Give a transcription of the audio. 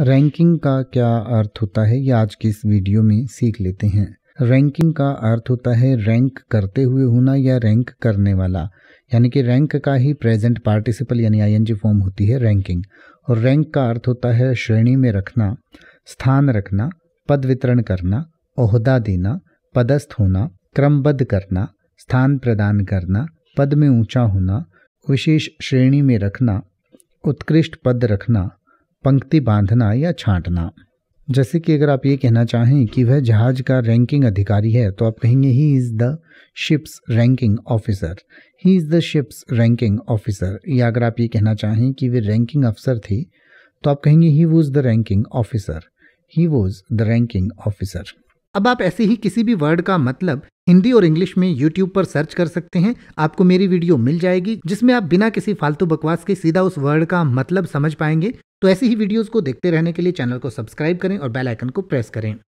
ranking का क्या अर्थ होता है ये आज की इस वीडियो में सीख लेते हैं रैंकिंग का अर्थ होता है रैंक करते हुए होना या रैंक करने वाला यानी कि रैंक का ही प्रेजेंट पार्टिसिपल यानी आईएनजी फॉर्म होती है रैंकिंग और रैंक का अर्थ होता है श्रेणी में रखना स्थान रखना पद वितरण करना ओहदा देना पदस्थ होना क्रमबद्ध करना स्थान प्रदान करना पद में ऊंचा होना विशेष श्रेणी में रखना उत्कृष्ट पद रखना पंक्ति बांधना या छांटना जैसे कि अगर आप ये कहना चाहें कि वह जहाज का रैंकिंग अधिकारी है तो आप कहेंगे he is the ship's ranking officer he is the ship's ranking officer या अगर आप ये कहना चाहें कि वे रैंकिंग अफसर थी तो आप कहेंगे he was the ranking officer he was the ranking officer अब आप ऐसे ही किसी भी वर्ड का मतलब हिंदी और इंग्लिश में यूट्यूब पर सर्च कर सकते हैं आपको मेरी वीडियो मिल जाएगी जिसमें आप बिना किसी फालतू बकवास के सीधा उस वर्ड का मतलब समझ पाएंगे तो ऐसी ही वीडियोज़ को देखते रहने के लिए चैनल को सब्सक्राइब करें और बेलाइकन को प्रेस करें